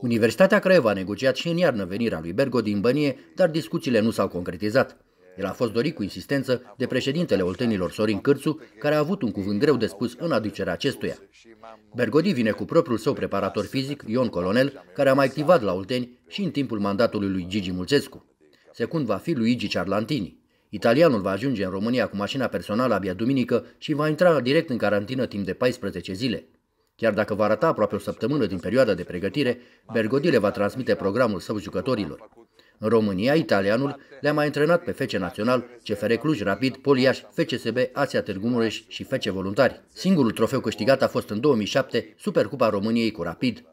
Universitatea Craiova a negociat și în iarnă venirea lui Bergo din bănie, dar discuțiile nu s-au concretizat. El a fost dorit cu insistență de președintele oltenilor Sorin Cârțu, care a avut un cuvânt greu de spus în aducerea acestuia. Bergodi vine cu propriul său preparator fizic, Ion Colonel, care a mai activat la Olteni și în timpul mandatului lui Gigi Mulțescu. Secund va fi Luigi Ciarlantini. Italianul va ajunge în România cu mașina personală abia duminică și va intra direct în carantină timp de 14 zile. Chiar dacă va rata aproape o săptămână din perioada de pregătire, Bergodile va transmite programul său jucătorilor. În România, italianul le-a mai antrenat pe Fece Național, CFR Cluj Rapid, Poliaș, FCSB, Asia Târgu Mureș și Fece Voluntari. Singurul trofeu câștigat a fost în 2007 Supercupa României cu Rapid,